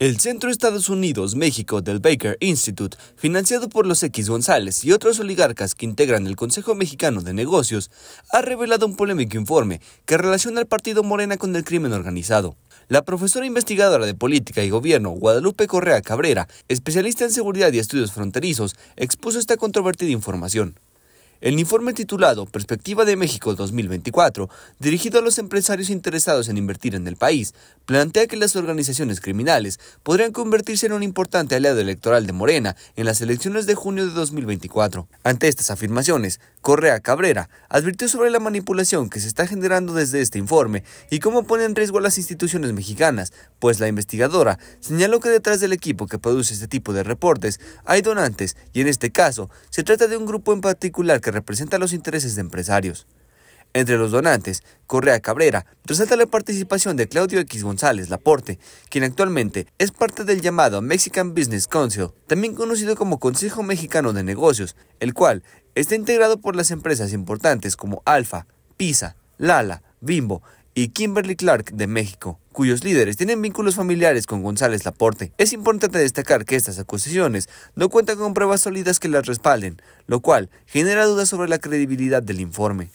El Centro Estados Unidos México del Baker Institute, financiado por los X González y otros oligarcas que integran el Consejo Mexicano de Negocios, ha revelado un polémico informe que relaciona al partido Morena con el crimen organizado. La profesora investigadora de política y gobierno Guadalupe Correa Cabrera, especialista en seguridad y estudios fronterizos, expuso esta controvertida información. El informe titulado Perspectiva de México 2024, dirigido a los empresarios interesados en invertir en el país, plantea que las organizaciones criminales podrían convertirse en un importante aliado electoral de Morena en las elecciones de junio de 2024. Ante estas afirmaciones, Correa Cabrera advirtió sobre la manipulación que se está generando desde este informe y cómo pone en riesgo a las instituciones mexicanas, pues la investigadora señaló que detrás del equipo que produce este tipo de reportes hay donantes y en este caso se trata de un grupo en particular que representa los intereses de empresarios. Entre los donantes, Correa Cabrera resalta la participación de Claudio X González Laporte, quien actualmente es parte del llamado Mexican Business Council, también conocido como Consejo Mexicano de Negocios, el cual está integrado por las empresas importantes como Alfa, Pisa, Lala, Bimbo y Kimberly Clark de México cuyos líderes tienen vínculos familiares con González Laporte. Es importante destacar que estas acusaciones no cuentan con pruebas sólidas que las respalden, lo cual genera dudas sobre la credibilidad del informe.